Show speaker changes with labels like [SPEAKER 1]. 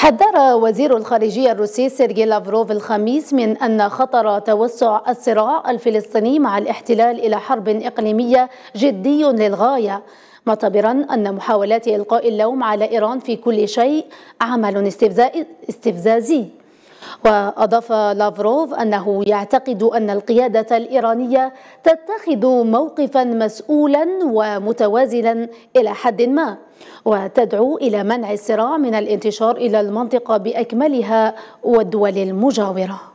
[SPEAKER 1] حذر وزير الخارجية الروسي سيرجي لافروف الخميس من أن خطر توسع الصراع الفلسطيني مع الاحتلال إلى حرب إقليمية جدي للغاية معتبرا أن محاولات إلقاء اللوم على إيران في كل شيء عمل استفزازي وأضاف لافروف أنه يعتقد أن القيادة الإيرانية تتخذ موقفا مسؤولا ومتوازنا إلى حد ما وتدعو إلى منع الصراع من الانتشار إلى المنطقة بأكملها والدول المجاورة